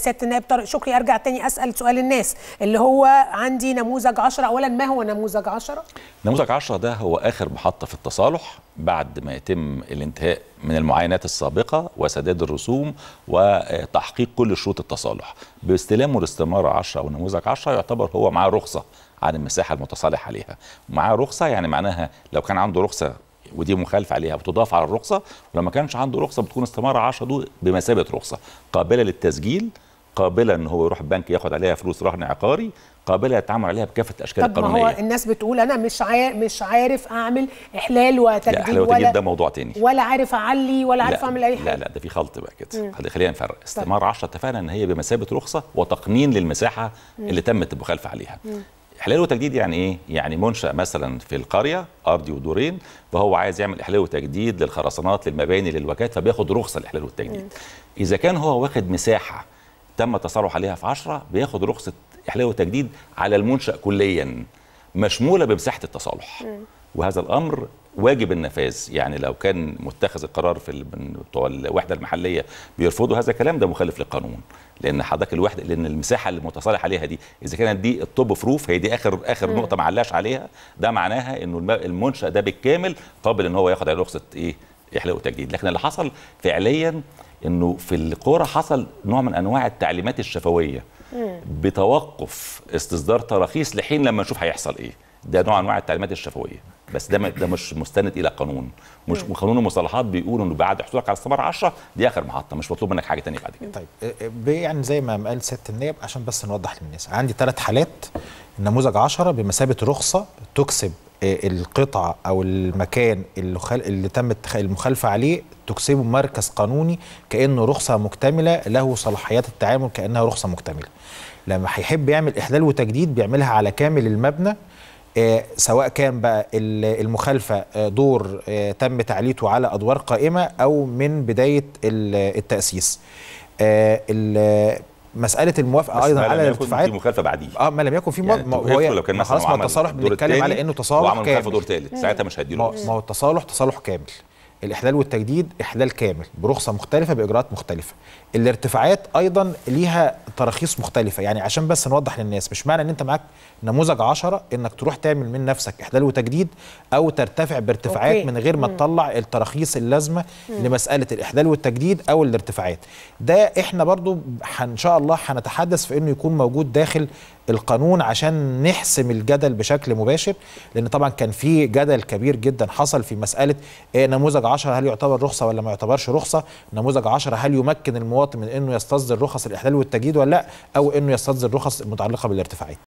سياده النائب طارق شكري ارجع تاني اسال سؤال الناس اللي هو عندي نموذج 10 اولا ما هو نموذج 10 نموذج 10 ده هو اخر محطه في التصالح بعد ما يتم الانتهاء من المعاينات السابقه وسداد الرسوم وتحقيق كل شروط التصالح باستلامه الاستماره 10 او نموذج 10 يعتبر هو معاه رخصه عن المساحه المتصالح عليها معاه رخصه يعني معناها لو كان عنده رخصه ودي مخالفه عليها بتضاف على الرخصه ولما كانش عنده رخصه بتكون استماره 10 دول بمثابه رخصه قابله للتسجيل قابله ان هو يروح البنك ياخد عليها فلوس رهن عقاري قابله يتعامل عليها بكافه الاشكال القانونيه طب ما هو الناس بتقول انا مش عا... مش عارف اعمل احلال وتجديد لا احلال وتجديد ده موضوع تاني ولا عارف اعلي ولا عارف اعمل اي حاجه لا لا ده في خلط بقى كده خلينا نفرق طيب. استمار 10 اتفقنا ان هي بمثابه رخصه وتقنين للمساحه مم. اللي تمت المخالفه عليها مم. احلال وتجديد يعني ايه؟ يعني منشأ مثلا في القريه ارضي ودورين فهو عايز يعمل احلال وتجديد للخرسانات للمباني للوكات فبياخد رخصه الاحلال والتجديد. مم. اذا كان هو واخد مساحه تم التصالح عليها في 10 بياخد رخصه احلال وتجديد على المنشا كليا مشموله بمساحه التصالح وهذا الامر واجب النفاذ يعني لو كان متخذ القرار في بتوع الوحده المحليه بيرفضوا هذا الكلام ده مخالف للقانون لان حضرتك الوحده لان المساحه اللي متصالح عليها دي اذا كانت دي الطب فروف هي دي اخر اخر م. نقطه معلاش عليها ده معناها انه المنشا ده بالكامل قابل ان هو ياخد عليه رخصه ايه احلاء وتجديد لكن اللي حصل فعليا انه في القرى حصل نوع من انواع التعليمات الشفويه بتوقف استصدار تراخيص لحين لما نشوف هيحصل ايه ده نوع انواع التعليمات الشفويه بس ده ده مش مستند الى قانون مش قانون المصالحات بيقول انه بعد حصولك على استمرار 10 دي اخر محطه مش مطلوب منك حاجه ثانيه بعد كده طيب إيه، إيه، يعني زي ما قال سياده النائب عشان بس نوضح للناس عندي ثلاث حالات نموذج 10 بمثابه رخصه تكسب القطعه او المكان اللي, اللي تم المخالفه عليه تكسبه مركز قانوني كانه رخصه مكتمله له صلاحيات التعامل كانها رخصه مكتمله لما هيحب يعمل احلال وتجديد بيعملها على كامل المبنى آه، سواء كان بقى المخالفه آه، دور آه، تم تعليته على ادوار قائمه او من بدايه التاسيس مساله الموافقه ايضا على الارتفاعات في مخالفه بعديه اه ما لم يكن في يعني هو لو كان خلاص ما التصالح بنتكلم على انه تصالح وعمل كامل دور ثالث ساعتها مش هيديله ما هو التصالح تصالح كامل الاحلال والتجديد احلال كامل برخصه مختلفه باجراءات مختلفه الارتفاعات ايضا ليها تراخيص مختلفه يعني عشان بس نوضح للناس مش معنى ان انت معاك نموذج 10 انك تروح تعمل من نفسك احلال وتجديد او ترتفع بارتفاعات أوكي. من غير ما تطلع التراخيص اللازمه لمساله الاحلال والتجديد او الارتفاعات ده احنا برضو ان شاء الله هنتحدث في انه يكون موجود داخل القانون عشان نحسم الجدل بشكل مباشر لان طبعا كان في جدل كبير جدا حصل في مساله إيه نموذج 10 هل يعتبر رخصه ولا ما يعتبرش رخصه نموذج 10 هل يمكن المواطن من انه يستصدر رخص الاحلال والتجديد ولا لا أو أنه يستصدر رخص متعلقة بالارتفاعات